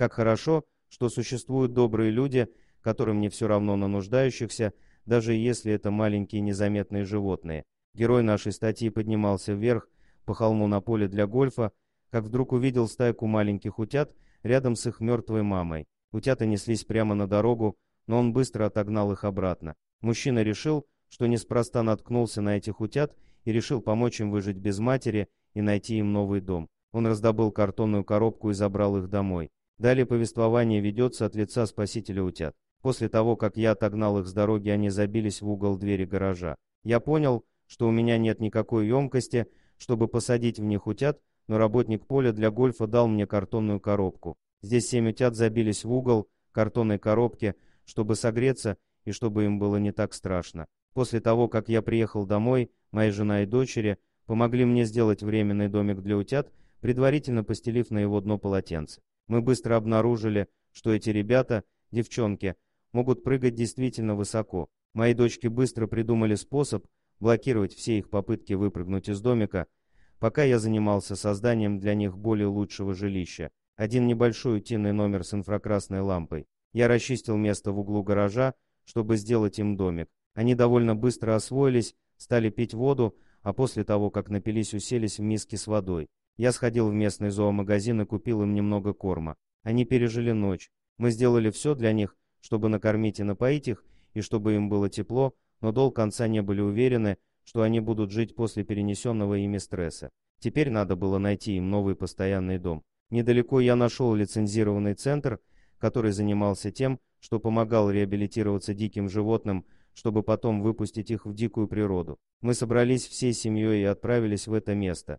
Как хорошо, что существуют добрые люди, которым не все равно на нуждающихся, даже если это маленькие незаметные животные. Герой нашей статьи поднимался вверх по холму на поле для гольфа, как вдруг увидел стайку маленьких утят рядом с их мертвой мамой. Утята неслись прямо на дорогу, но он быстро отогнал их обратно. Мужчина решил, что неспроста наткнулся на этих утят и решил помочь им выжить без матери и найти им новый дом. Он раздобыл картонную коробку и забрал их домой. Далее повествование ведется от лица спасителя утят. После того, как я отогнал их с дороги, они забились в угол двери гаража. Я понял, что у меня нет никакой емкости, чтобы посадить в них утят, но работник поля для гольфа дал мне картонную коробку. Здесь семь утят забились в угол картонной коробки, чтобы согреться и чтобы им было не так страшно. После того, как я приехал домой, моя жена и дочери помогли мне сделать временный домик для утят, предварительно постелив на его дно полотенце. Мы быстро обнаружили, что эти ребята, девчонки, могут прыгать действительно высоко. Мои дочки быстро придумали способ блокировать все их попытки выпрыгнуть из домика, пока я занимался созданием для них более лучшего жилища. Один небольшой утиный номер с инфракрасной лампой. Я расчистил место в углу гаража, чтобы сделать им домик. Они довольно быстро освоились, стали пить воду, а после того, как напились, уселись в миски с водой. Я сходил в местный зоомагазин и купил им немного корма. Они пережили ночь. Мы сделали все для них, чтобы накормить и напоить их, и чтобы им было тепло, но до конца не были уверены, что они будут жить после перенесенного ими стресса. Теперь надо было найти им новый постоянный дом. Недалеко я нашел лицензированный центр, который занимался тем, что помогал реабилитироваться диким животным, чтобы потом выпустить их в дикую природу. Мы собрались всей семьей и отправились в это место.